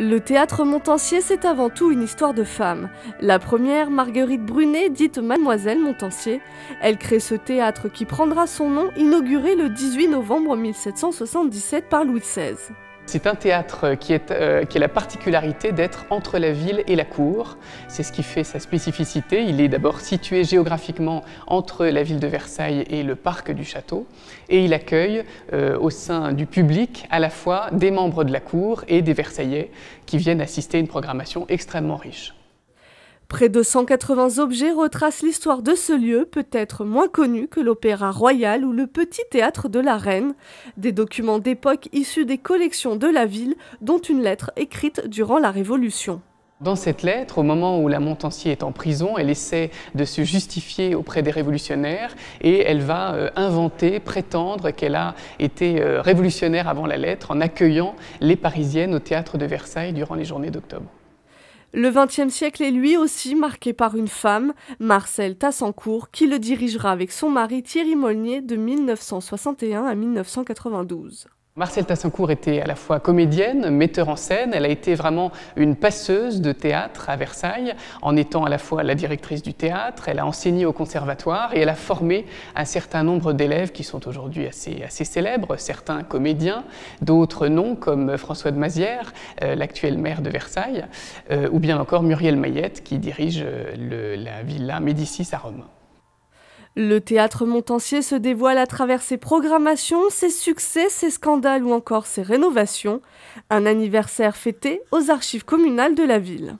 Le théâtre Montancier, c'est avant tout une histoire de femmes. La première, Marguerite Brunet, dite Mademoiselle Montancier. Elle crée ce théâtre qui prendra son nom, inauguré le 18 novembre 1777 par Louis XVI. C'est un théâtre qui, a euh, la particularité d'être entre la ville et la cour. C'est ce qui fait sa spécificité. Il est d'abord situé géographiquement entre la ville de Versailles et le parc du château. Et il accueille euh, au sein du public à la fois des membres de la cour et des Versaillais qui viennent assister à une programmation extrêmement riche. Près de 180 objets retracent l'histoire de ce lieu, peut-être moins connu que l'Opéra Royal ou le Petit Théâtre de la Reine, des documents d'époque issus des collections de la ville, dont une lettre écrite durant la Révolution. Dans cette lettre, au moment où la Montansier est en prison, elle essaie de se justifier auprès des révolutionnaires et elle va euh, inventer, prétendre qu'elle a été euh, révolutionnaire avant la lettre en accueillant les Parisiennes au théâtre de Versailles durant les journées d'octobre. Le XXe siècle est lui aussi marqué par une femme, Marcel Tassancourt, qui le dirigera avec son mari Thierry Molnier de 1961 à 1992. Marcel Tassincourt était à la fois comédienne, metteur en scène, elle a été vraiment une passeuse de théâtre à Versailles, en étant à la fois la directrice du théâtre, elle a enseigné au conservatoire et elle a formé un certain nombre d'élèves qui sont aujourd'hui assez, assez célèbres, certains comédiens, d'autres non, comme François de Mazière, euh, l'actuel maire de Versailles, euh, ou bien encore Muriel Mayette, qui dirige euh, la villa Médicis à Rome. Le théâtre Montancier se dévoile à travers ses programmations, ses succès, ses scandales ou encore ses rénovations. Un anniversaire fêté aux archives communales de la ville.